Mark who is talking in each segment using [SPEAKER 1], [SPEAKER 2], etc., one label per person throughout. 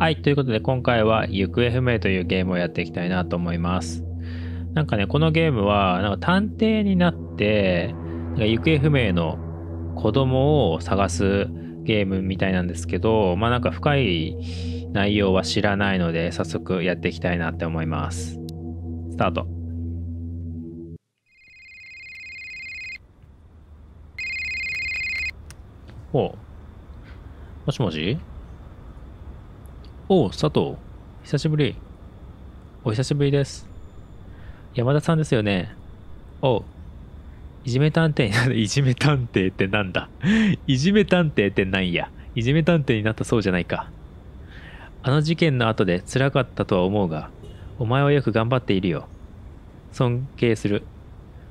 [SPEAKER 1] はい、ということで今回は行方不明というゲームをやっていきたいなと思います。なんかね、このゲームはなんか探偵になって、なんか行方不明の子供を探すゲームみたいなんですけど、まあなんか深い内容は知らないので、早速やっていきたいなって思います。スタート。おもしもしおう、佐藤。久しぶり。お久しぶりです。山田さんですよね。おう。いじめ探偵なる、いじめ探偵ってなんだ。いじめ探偵ってなんや。いじめ探偵になったそうじゃないか。あの事件の後で辛かったとは思うが、お前はよく頑張っているよ。尊敬する。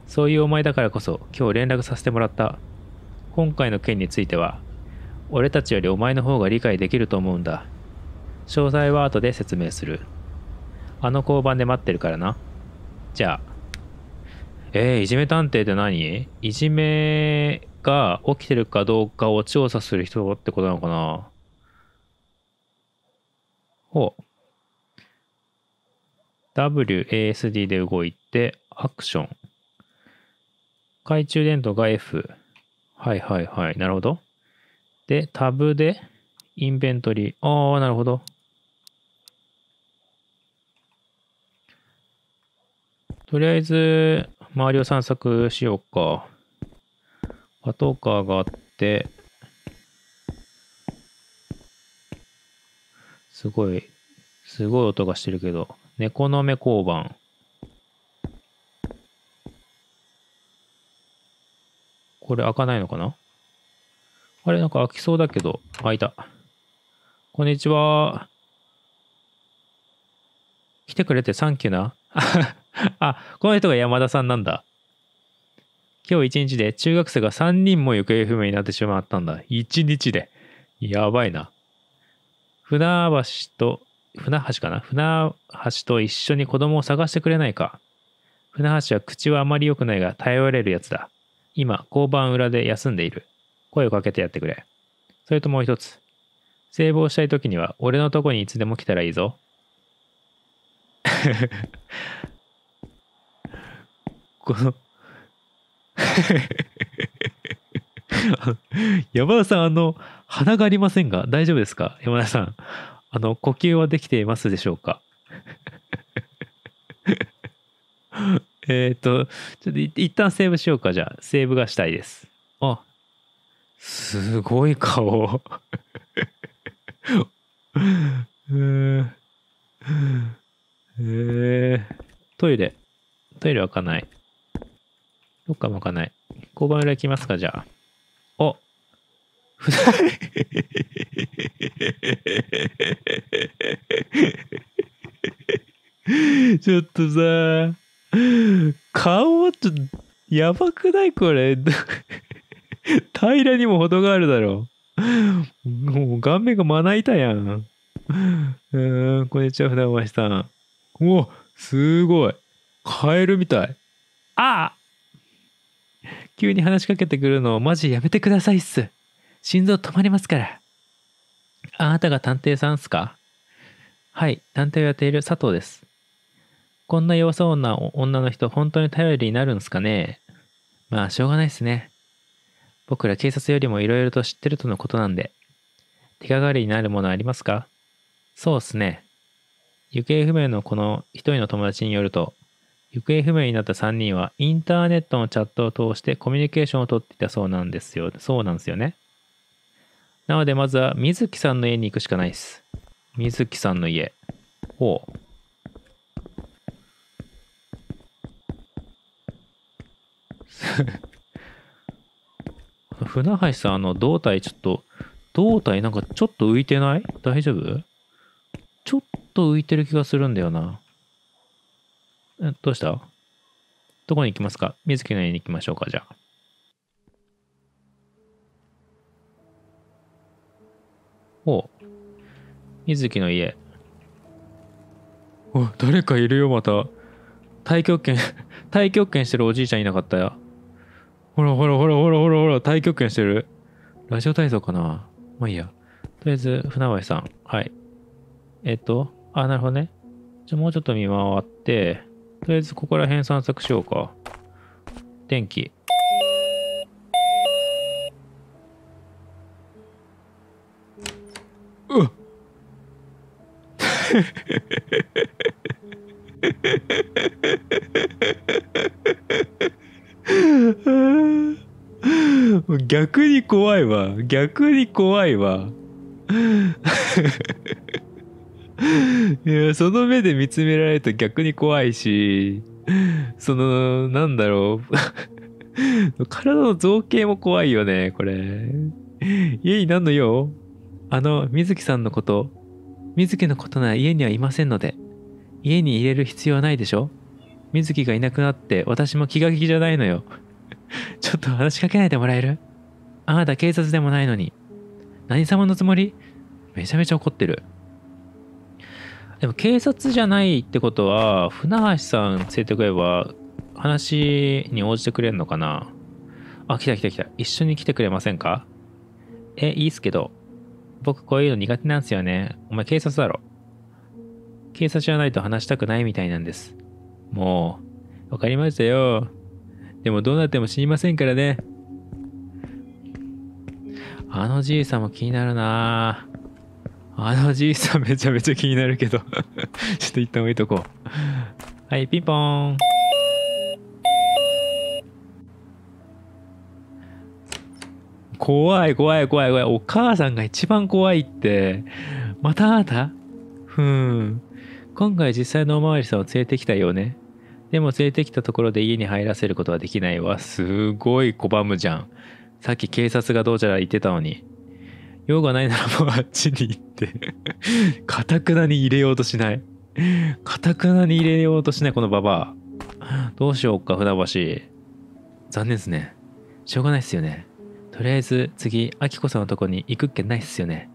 [SPEAKER 1] そういうお前だからこそ今日連絡させてもらった。今回の件については、俺たちよりお前の方が理解できると思うんだ。詳細は後で説明する。あの交番で待ってるからな。じゃあ。えー、いじめ探偵って何いじめが起きてるかどうかを調査する人ってことなのかなほう。WASD で動いて、アクション。懐中電灯が F。はいはいはい。なるほど。で、タブで、インベントリー。ああ、なるほど。とりあえず、周りを散策しようか。パトカーがあって、すごい、すごい音がしてるけど、猫の目交番。これ開かないのかなあれ、なんか開きそうだけど、開いた。こんにちは。来てくれてサンキューな。あ、この人が山田さんなんだ。今日一日で中学生が3人も行方不明になってしまったんだ。一日で。やばいな。船橋と、船橋かな船橋と一緒に子供を探してくれないか。船橋は口はあまり良くないが頼れるやつだ。今、交番裏で休んでいる。声をかけてやってくれ。それともう一つ。聖望したい時には俺のとこにいつでも来たらいいぞ。この山田さん、あの、鼻がありませんが、大丈夫ですか山田さん。あの、呼吸はできていますでしょうか えっと、ちょっと一旦セーブしようか、じゃあ。セーブがしたいです。あ、すごい顔。うん。えトイレ。トイレは開かない。どっかも開かない。交番裏行きますか、じゃあ。お不在ちょっとさ、顔はちょっと、やばくないこれ。平らにも程があるだろう。もう顔面がまな板やん。うん、こんにちは、船橋さん。おおすごいカエルみたいああ急に話しかけてくるのマジやめてくださいっす心臓止まりますからあなたが探偵さんっすかはい探偵をやっている佐藤ですこんな弱そうな女の人本当に頼りになるんすかねまあしょうがないっすね僕ら警察よりもいろいろと知ってるとのことなんで手がかりになるものありますかそうっすね行方不明のこの一人の友達によると、行方不明になった3人はインターネットのチャットを通してコミュニケーションをとっていたそうなんですよ。そうなんですよね。なのでまずは水木さんの家に行くしかないっす。水木さんの家。ほう。船橋さん、あの、胴体ちょっと、胴体なんかちょっと浮いてない大丈夫ちょっと浮いてる気がするんだよな。どうしたどこに行きますか水木の家に行きましょうか、じゃあ。お水木の家。お、誰かいるよ、また。太極拳、太極拳してるおじいちゃんいなかったよ。ほらほらほらほらほらほら、太極拳してる。ラジオ体操かなまあいいや。とりあえず、船橋さん。はい。えっ、と、あ、なるほどね。じゃあもうちょっと見回って、とりあえずここら辺散策しようか。天気。うっ 逆に怖いわ。逆に怖いわ。いや、その目で見つめられると逆に怖いし、その、なんだろう。体の造形も怖いよね、これ。家に何の用あの、水木さんのこと、水木のことなら家にはいませんので、家に入れる必要はないでしょ水木がいなくなって私も気が気じゃないのよ。ちょっと話しかけないでもらえるあなた警察でもないのに。何様のつもりめちゃめちゃ怒ってる。でも警察じゃないってことは、船橋さん連れてくれば、話に応じてくれるのかなあ、来た来た来た。一緒に来てくれませんかえ、いいっすけど。僕こういうの苦手なんすよね。お前警察だろ。警察じゃないと話したくないみたいなんです。もう、わかりましたよ。でもどうなっても死にませんからね。あのじいさんも気になるなあのじいさんめちゃめちゃ気になるけど ちょっと一旦置いとこう。はい、ピンポーン。怖い怖い怖い怖い。お母さんが一番怖いって。またあなたふーん。今回実際のおまわりさんを連れてきたよね。でも連れてきたところで家に入らせることはできないわ。すごい拒むじゃん。さっき警察がどうじゃら言ってたのに。用がないならもうあっちに行って。、かたくなに入れようとしない。かたくなに入れようとしない、このババア。どうしようか、船橋。残念ですね。しょうがないっすよね。とりあえず、次、あきこさんのとこに行くっけないっすよね。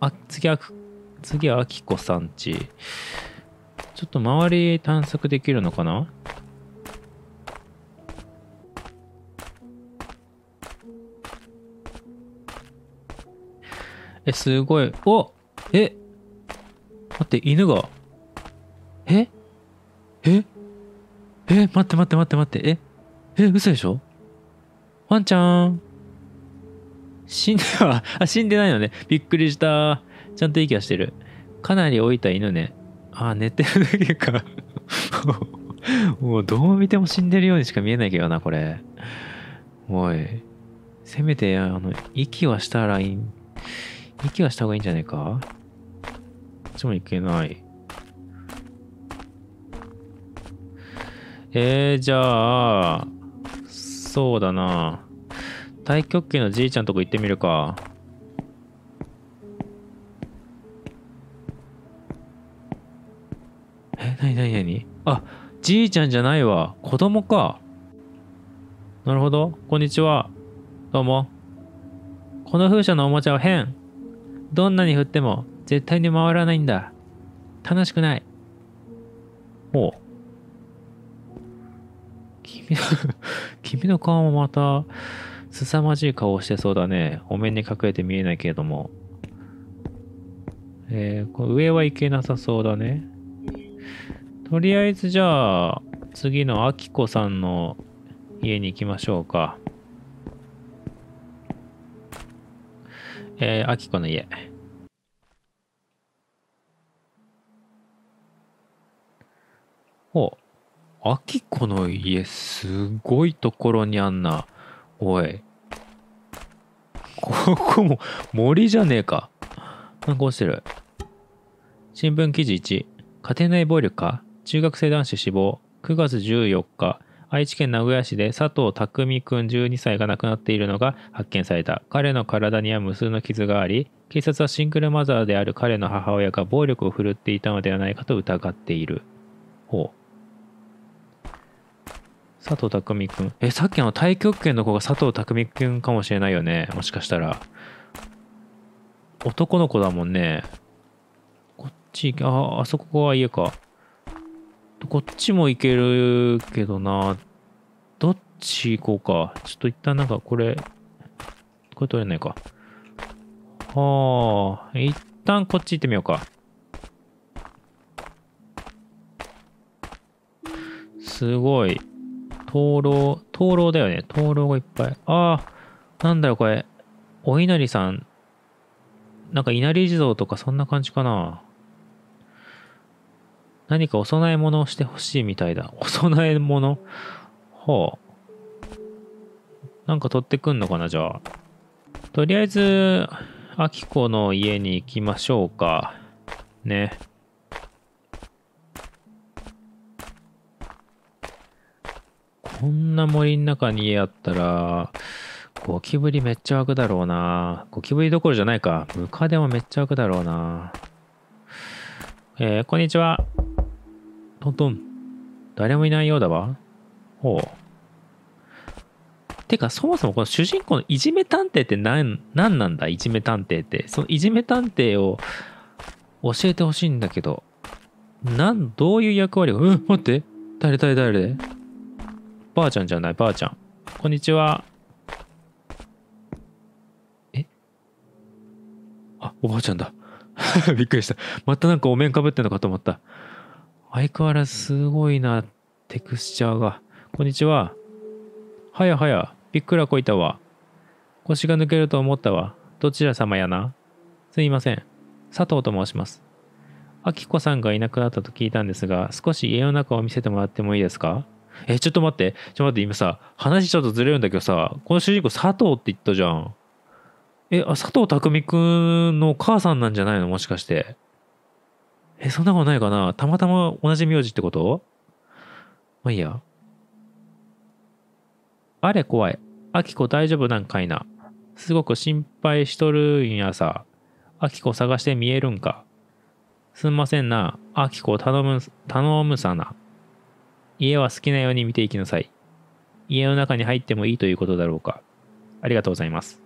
[SPEAKER 1] あ、次は、次はあきこさんち。ちょっと周り探索できるのかなえ、すごい。おえ待って、犬が。えええ待って待って待って待って。ええ、嘘でしょワンちゃん。死んでは、あ、死んでないのね。びっくりした。ちゃんと息はしてる。かなり老いた犬ね。あ、寝てるだけかもうどう見ても死んでるようにしか見えないけどな、これ。おい。せめて、あの、息はしたらいい。息はした方がいいんじゃないかこっちもいけない。えー、じゃあ、そうだな。太極拳のじいちゃんとこ行ってみるか。え、なになになにあ、じいちゃんじゃないわ。子供か。なるほど。こんにちは。どうも。この風車のおもちゃは変。どんなに振っても絶対に回らないんだ。楽しくない。おう。君の 君の顔もまた、凄まじい顔をしてそうだね。お面に隠れて見えないけれども。えー、こ上はいけなさそうだね。とりあえずじゃあ、次のあきこさんの家に行きましょうか。えー、あきこの家。お、あきこの家、すごいところにあんな。おい。ここも森じゃねえか。なんか落ちてる。新聞記事1。家庭内暴力か中学生男子死亡。9月14日。愛知県名古屋市で佐藤匠くん12歳が亡くなっているのが発見された。彼の体には無数の傷があり、警察はシングルマザーである彼の母親が暴力を振るっていたのではないかと疑っている。ほう。佐藤匠くん。え、さっきの太極拳の子が佐藤匠くんかもしれないよね。もしかしたら。男の子だもんね。こっち、あ、あそこは家か。こっちも行けるけどな。どっち行こうか。ちょっと一旦なんかこれ、これ取れないか。はあ、一旦こっち行ってみようか。すごい。灯籠、灯籠だよね。灯籠がいっぱい。ああ、なんだよこれ。お稲荷さん。なんか稲荷地蔵とかそんな感じかな。何かお供え物をしてほしいみたいだ。お供え物ほう。なんか取ってくんのかな、じゃあ。とりあえず、あ子の家に行きましょうか。ね。こんな森の中に家あったら、ゴキブリめっちゃ湧くだろうな。ゴキブリどころじゃないか。ムカデもめっちゃ湧くだろうな。えー、こんにちは。トントン。誰もいないようだわ。ほう。てか、そもそもこの主人公のいじめ探偵って何、何なんだいじめ探偵って。そのいじめ探偵を教えてほしいんだけど。なん、どういう役割を、うん、待って。誰誰誰ばあちゃんじゃない、ばあちゃん。こんにちは。えあ、おばあちゃんだ。びっくりした。またなんかお面かぶってんのかと思った。相変わらずすごいな、テクスチャーが。こんにちは。はやはや、びっくらこいたわ。腰が抜けると思ったわ。どちら様やな。すいません。佐藤と申します。あきこさんがいなくなったと聞いたんですが、少し家の中を見せてもらってもいいですかえ、ちょっと待って。ちょっと待って、今さ、話ちょっとずれるんだけどさ、この主人公佐藤って言ったじゃん。え、あ佐藤匠くんのお母さんなんじゃないのもしかして。え、そんなことないかなたまたま同じ名字ってことまあいいや。あれ怖い。あきこ大丈夫なんかいな。すごく心配しとるんやさ。あきこ探して見えるんか。すんませんな。あきこ頼む、頼むさな。家は好きなように見ていきなさい。家の中に入ってもいいということだろうか。ありがとうございます。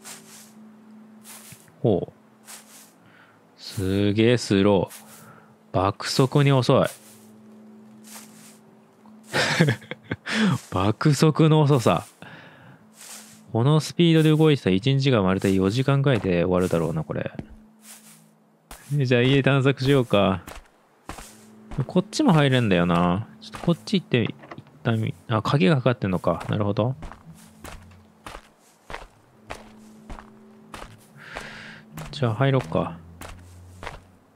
[SPEAKER 1] ほう。すげえスロー。爆速に遅い 爆速の遅さこのスピードで動いてた1日がまるで4時間らいで終わるだろうなこれじゃあ家探索しようかこっちも入れんだよなちょっとこっち行って一旦あ鍵がかかってんのかなるほどじゃあ入ろっか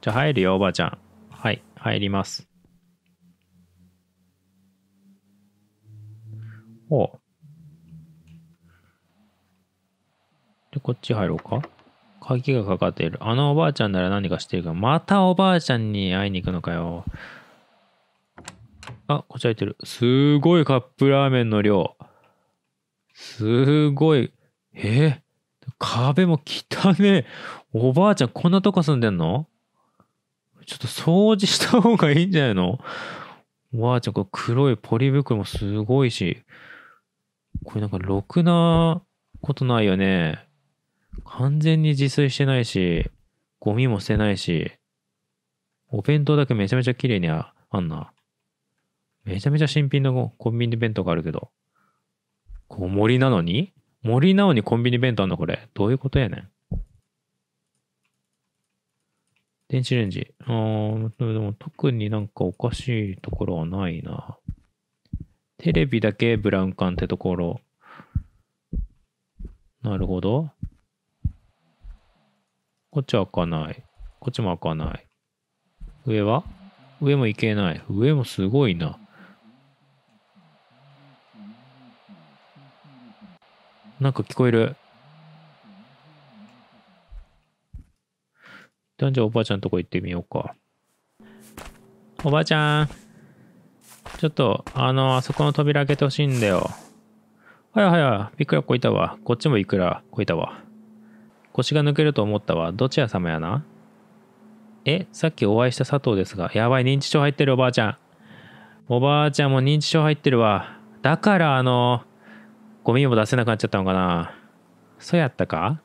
[SPEAKER 1] じゃあ入るよおばあちゃんはい、入ります。おで、こっち入ろうか。鍵がかかっている。あのおばあちゃんなら何かしてるか。またおばあちゃんに会いに行くのかよ。あ、こっち空いてる。すごいカップラーメンの量。すごい。えー、壁も汚ねえ。おばあちゃんこんなとこ住んでんのちょっと掃除した方がいいんじゃないのおばあちゃん、これ黒いポリ袋もすごいし、これなんかろくなことないよね。完全に自炊してないし、ゴミも捨てないし、お弁当だけめちゃめちゃ綺麗にあんな。めちゃめちゃ新品のコンビニ弁当があるけど。こう森なのに森なのにコンビニ弁当あんのこれ。どういうことやねん。電子レンジ。ああ、でも特になんかおかしいところはないな。テレビだけブラウン管ってところ。なるほど。こっちは開かない。こっちも開かない。上は上もいけない。上もすごいな。なんか聞こえる。旦じゃあおばあちゃんとこ行ってみようか。おばあちゃん。ちょっと、あの、あそこの扉開けてほしいんだよ。はいはいい。びっくらこいたわ。こっちもいくらこいたわ。腰が抜けると思ったわ。どちら様やなえ、さっきお会いした佐藤ですが、やばい、認知症入ってるおばあちゃん。おばあちゃんも認知症入ってるわ。だから、あの、ゴミも出せなくなっちゃったのかな。そうやったか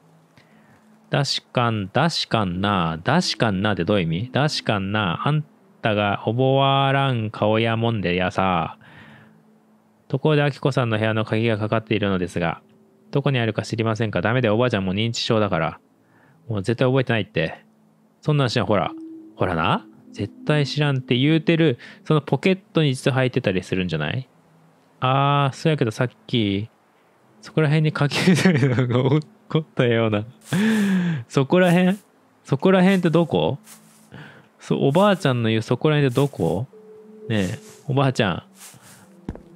[SPEAKER 1] 確かん、確かんな、確かんなってどういう意味確かんな、あんたが覚わらん顔やもんでやさ。ところで、あきこさんの部屋の鍵がかかっているのですが、どこにあるか知りませんかダメでおばあちゃんも認知症だから。もう絶対覚えてないって。そんなんしな、ほら。ほらな。絶対知らんって言うてる、そのポケットに実は入ってたりするんじゃないあー、そうやけどさっき、そこら辺に書き入れたのが起こったようなそこら辺そこら辺ってどこそおばあちゃんの言うそこら辺ってどこねえ、おばあちゃん。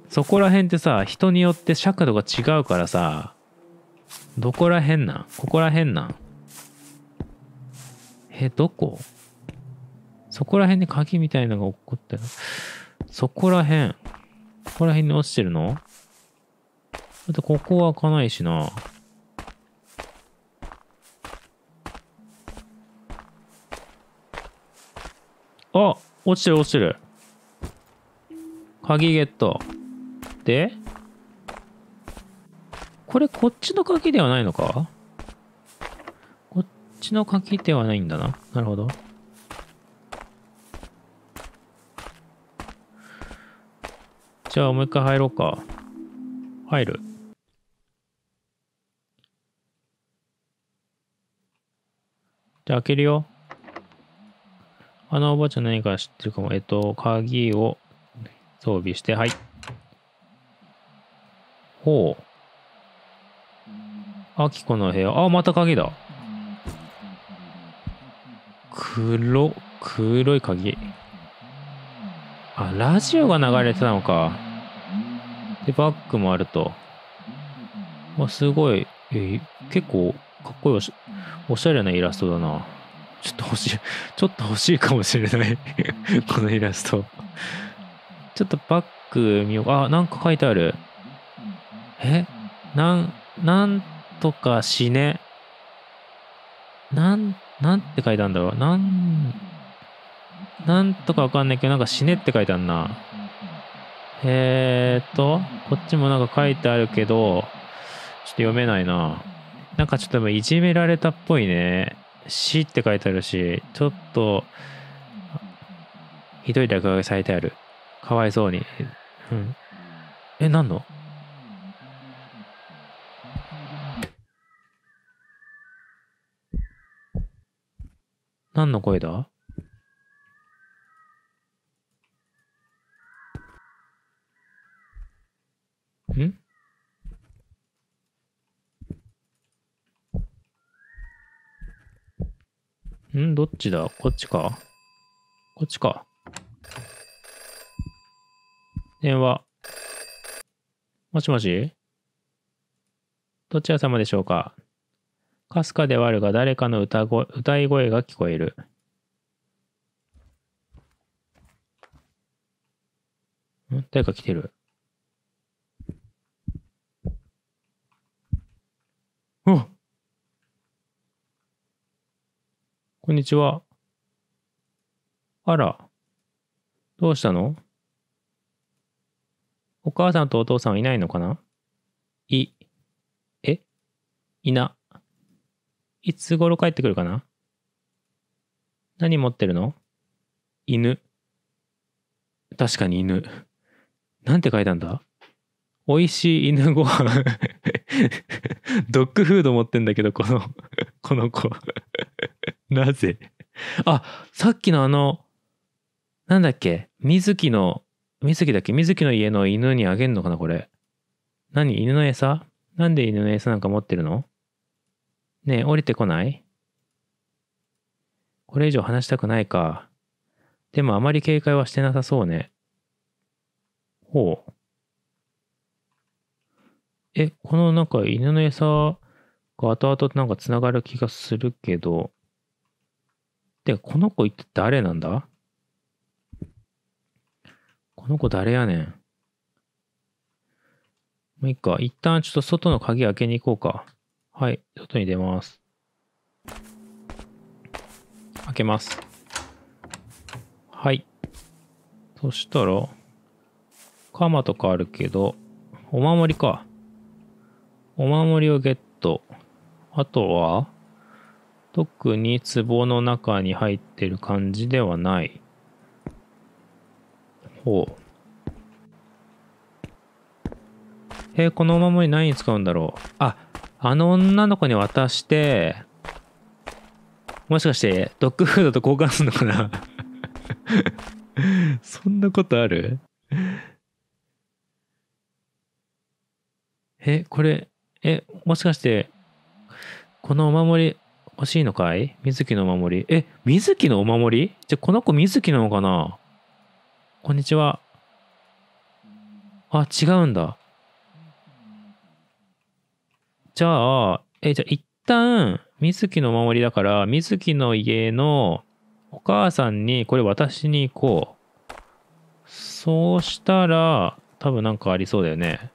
[SPEAKER 1] そこら辺ってさ、人によって尺度が違うからさ、どこら辺なんここら辺なんえ、どこそこら辺に鍵みたいのが起こってる。そこら辺。ここら辺に落ちてるのだってここは開かないしな。あ落ちてる落ちてる。鍵ゲット。でこれこっちの鍵ではないのかこっちの鍵ではないんだな。なるほど。じゃあもう一回入ろうか。入る。じゃあ開けるよ。あのおばあちゃん何か知ってるかも。えっと、鍵を装備して、はい。ほう。あきこの部屋。あ、また鍵だ。黒、黒い鍵。あ、ラジオが流れてたのか。で、バッグもあると。まあ、すごい、えー、結構、かっこいいおしゃれなイラストだな。ちょっと欲しい、ちょっと欲しいかもしれない このイラストちょっとバック見よう。あ、なんか書いてある。えなん、なんとか死ね。なん、なんて書いてあるんだろう。なん、なんとかわかんないけど、なんか死ねって書いてあるな。えーっと、こっちもなんか書いてあるけど、ちょっと読めないな。なんかちょっといじめられたっぽいね。死って書いてあるし、ちょっと、ひどい落書きされてある。かわいそうに。うん。え、何の何の声だんどっちだこっちかこっちか。電話。もしもしどちら様でしょうかかすかではあるが誰かの歌声歌い声が聞こえる。ん誰か来てる。こんにちは。あら、どうしたのお母さんとお父さんはいないのかない、え、いな。いつ頃帰ってくるかな何持ってるの犬。確かに犬。なんて書いたんだ美味しい犬ご飯 ドッグフード持ってんだけど、このこの子 なぜあ、さっきのあの、なんだっけ水木の、水木だっけ水木の家の犬にあげんのかなこれ。何犬の餌なんで犬の餌なんか持ってるのねえ、降りてこないこれ以上話したくないか。でもあまり警戒はしてなさそうね。ほう。え、このなんか犬の餌が後々なんか繋がる気がするけど、で、この子一体誰なんだこの子誰やねん。もういいか。一旦ちょっと外の鍵開けに行こうか。はい。外に出ます。開けます。はい。そしたら、鎌とかあるけど、お守りか。お守りをゲット。あとは、特に壺の中に入ってる感じではないほうえー、このお守り何に使うんだろうああの女の子に渡してもしかしてドッグフードと交換するのかな そんなことあるえ、これ、え、もしかして、このお守り、欲しいのかい水木のお守り。え、水木のお守りじゃ、この子水木なのかなこんにちは。あ、違うんだ。じゃあ、え、じゃあ一旦、水木のお守りだから、水木の家のお母さんにこれ渡しに行こう。そうしたら、多分なんかありそうだよね。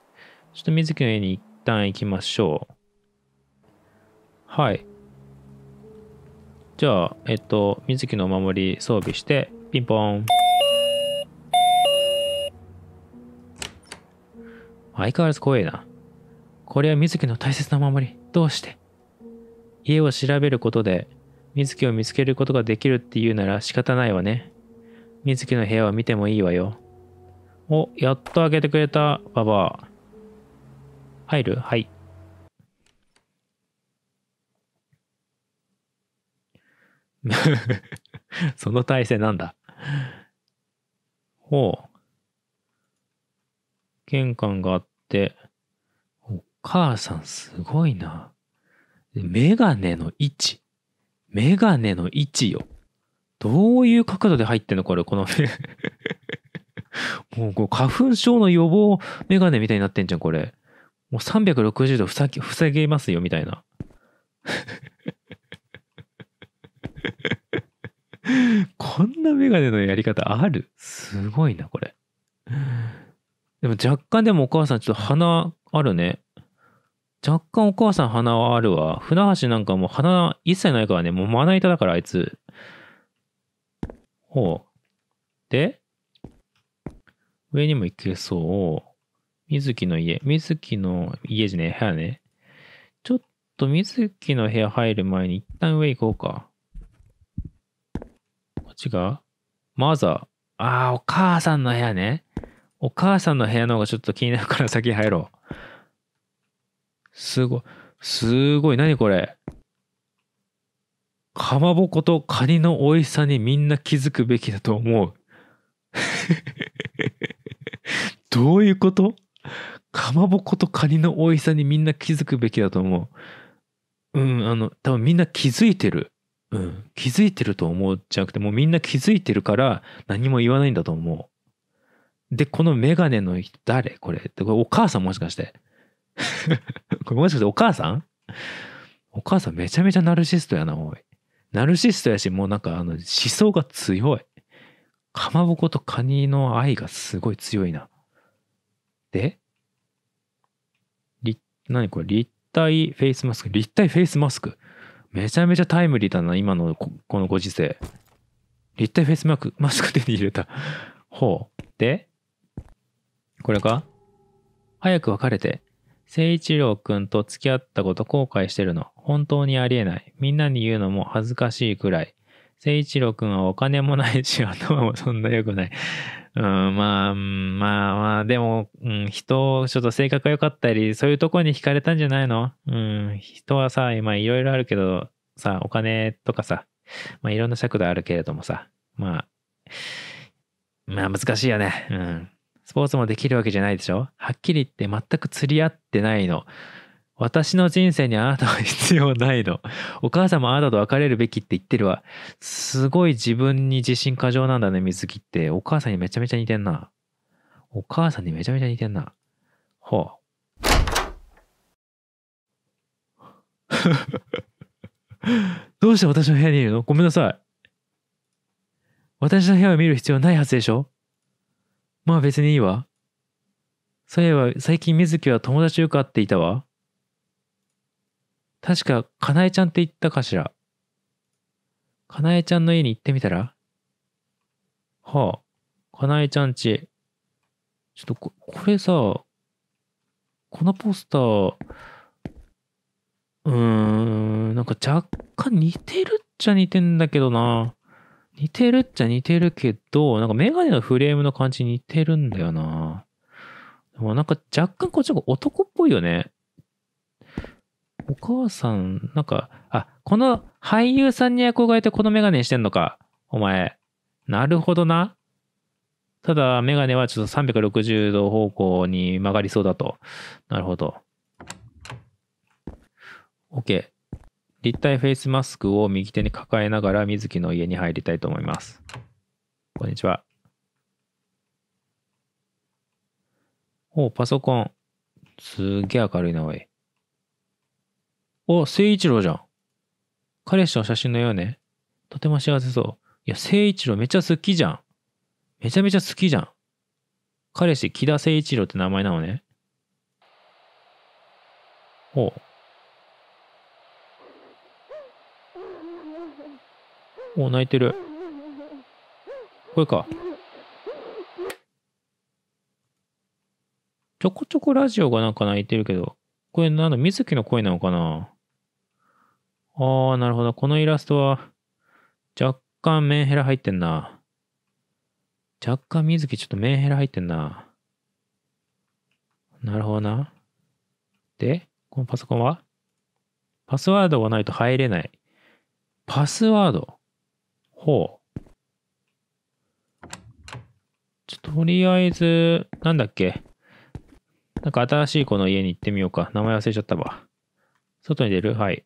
[SPEAKER 1] ちょっと水木の家に一旦行きましょう。はい。じゃあ、えっと、水木のお守り装備して、ピンポン。相変わらず怖えな。これは水木の大切なお守り。どうして家を調べることで、水木を見つけることができるっていうなら仕方ないわね。水木の部屋を見てもいいわよ。お、やっと開けてくれた、ババア。入るはい。その体制なんだ。ほう。玄関があって、お母さんすごいな。メガネの位置。メガネの位置よ。どういう角度で入ってんのこれ、この もうこう花粉症の予防メガネみたいになってんじゃん、これ。もう360度塞ぎ、防げますよ、みたいな こんなメガネのやり方あるすごいな、これ。でも若干でもお母さんちょっと鼻あるね。若干お母さん鼻はあるわ。船橋なんかもう鼻一切ないからね。もうまな板だからあいつ。ほう。で、上にも行けそう。水木の家。水木の家じゃね、部屋ね。ちょっと水木の部屋入る前に一旦上行こうか。違うマザー。ああ、お母さんの部屋ね。お母さんの部屋の方がちょっと気になるから先入ろう。すごい。すごい。何これ。かまぼことカニの美味しさにみんな気づくべきだと思う。どういうことかまぼことカニの美味しさにみんな気づくべきだと思う。うん、あの、多分みんな気づいてる。うん、気づいてると思うじゃなくてもうみんな気づいてるから何も言わないんだと思うでこのメガネの人誰これこれお母さんもしかして これもしかしてお母さんお母さんめちゃめちゃナルシストやなおいナルシストやしもうなんかあの思想が強いかまぼことカニの愛がすごい強いなで何これ立体フェイスマスク立体フェイスマスクめちゃめちゃタイムリーだな、今のこのご時世。立体フェイスマーク、マスク手に入れた。ほう。で、これか早く別れて。誠一郎くんと付き合ったこと後悔してるの。本当にありえない。みんなに言うのも恥ずかしいくらい。誠一郎くんはお金もないし、頭もそんな良くない。うん、まあ、まあまあ、でも、うん、人、ちょっと性格が良かったり、そういうとこに惹かれたんじゃないのうん、人はさ、今いろいろあるけど、さ、お金とかさ、まあいろんな尺度あるけれどもさ、まあ、まあ難しいよね。うん。スポーツもできるわけじゃないでしょはっきり言って全く釣り合ってないの。私の人生にあなたは必要ないの。お母さんもあなたと別れるべきって言ってるわ。すごい自分に自信過剰なんだね、水木って。お母さんにめちゃめちゃ似てんな。お母さんにめちゃめちゃ似てんな。ほう。どうして私の部屋にいるのごめんなさい。私の部屋を見る必要ないはずでしょまあ別にいいわ。そういえば最近水木は友達よく会っていたわ。確か、かなえちゃんって言ったかしら。かなえちゃんの家に行ってみたらはあ、かなえちゃんち。ちょっとこ、これさ、このポスター、うーん、なんか若干似てるっちゃ似てんだけどな。似てるっちゃ似てるけど、なんかメガネのフレームの感じ似てるんだよな。でもなんか若干こっちが男っぽいよね。お母さん、なんか、あ、この俳優さんに憧れてこのメガネしてんのか。お前。なるほどな。ただ、メガネはちょっと360度方向に曲がりそうだと。なるほど。OK。立体フェイスマスクを右手に抱えながら水木の家に入りたいと思います。こんにちは。おパソコン。すげえ明るいな、おい。お、誠一郎じゃん。彼氏の写真のようね。とても幸せそう。いや、誠一郎めっちゃ好きじゃん。めちゃめちゃ好きじゃん。彼氏、木田誠一郎って名前なのね。おう。お泣いてる。これか。ちょこちょこラジオがなんか泣いてるけど、これなんだ、水木の声なのかなああ、なるほど。このイラストは、若干メンヘラ入ってんな。若干水木ちょっとメンヘラ入ってんな。なるほどな。で、このパソコンはパスワードがないと入れない。パスワードほう。ちょ、とりあえず、なんだっけ。なんか新しい子の家に行ってみようか。名前忘れちゃったわ。外に出るはい。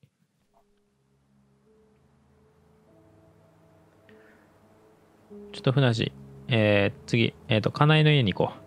[SPEAKER 1] ちょっと船橋、えー、次、えっ、ー、と、金井の家に行こう。